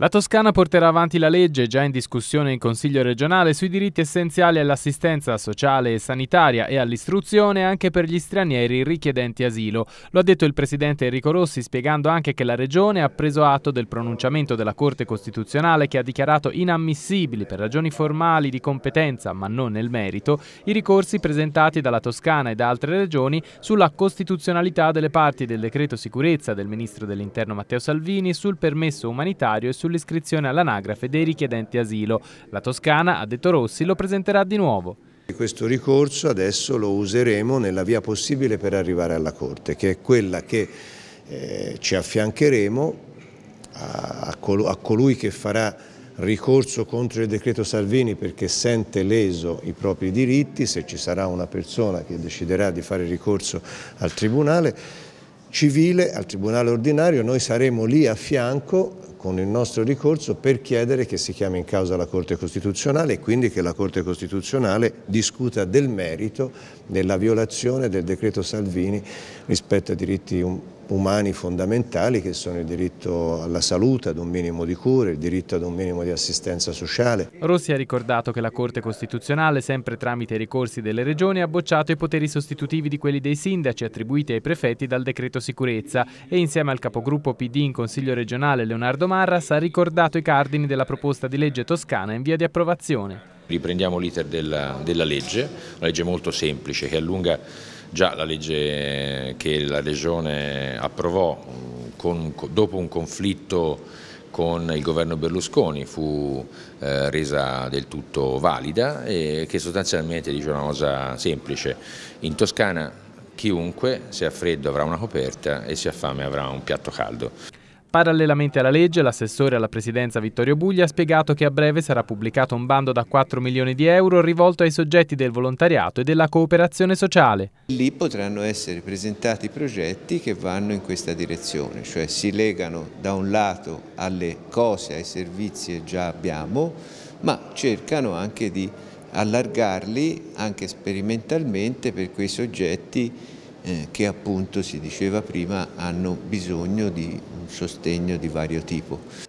La Toscana porterà avanti la legge già in discussione in Consiglio regionale sui diritti essenziali all'assistenza sociale e sanitaria e all'istruzione anche per gli stranieri richiedenti asilo. Lo ha detto il presidente Enrico Rossi spiegando anche che la regione ha preso atto del pronunciamento della Corte Costituzionale che ha dichiarato inammissibili per ragioni formali di competenza ma non nel merito i ricorsi presentati dalla Toscana e da altre regioni sulla costituzionalità delle parti del decreto sicurezza del ministro dell'interno Matteo Salvini sul permesso umanitario e sul sull'iscrizione all'anagrafe dei richiedenti asilo. La Toscana, ha detto Rossi, lo presenterà di nuovo. Questo ricorso adesso lo useremo nella via possibile per arrivare alla Corte, che è quella che eh, ci affiancheremo a, a, col a colui che farà ricorso contro il decreto Salvini perché sente leso i propri diritti, se ci sarà una persona che deciderà di fare ricorso al Tribunale civile, al Tribunale ordinario, noi saremo lì a fianco con il nostro ricorso per chiedere che si chiami in causa la Corte Costituzionale e quindi che la Corte Costituzionale discuta del merito della violazione del decreto Salvini rispetto ai diritti um, umani fondamentali che sono il diritto alla salute, ad un minimo di cure, il diritto ad un minimo di assistenza sociale. Rossi ha ricordato che la Corte Costituzionale, sempre tramite i ricorsi delle regioni, ha bocciato i poteri sostitutivi di quelli dei sindaci attribuiti ai prefetti dal decreto sicurezza e insieme al capogruppo PD in Consiglio regionale Leonardo Marras ha ricordato i cardini della proposta di legge toscana in via di approvazione. Riprendiamo l'iter della, della legge, una legge molto semplice che allunga Già la legge che la Regione approvò con, dopo un conflitto con il governo Berlusconi fu eh, resa del tutto valida e che sostanzialmente dice una cosa semplice. In Toscana chiunque se ha freddo avrà una coperta e se ha fame avrà un piatto caldo. Parallelamente alla legge, l'assessore alla presidenza Vittorio Buglia ha spiegato che a breve sarà pubblicato un bando da 4 milioni di euro rivolto ai soggetti del volontariato e della cooperazione sociale. Lì potranno essere presentati progetti che vanno in questa direzione, cioè si legano da un lato alle cose, ai servizi che già abbiamo, ma cercano anche di allargarli anche sperimentalmente per quei soggetti eh, che appunto si diceva prima hanno bisogno di un sostegno di vario tipo.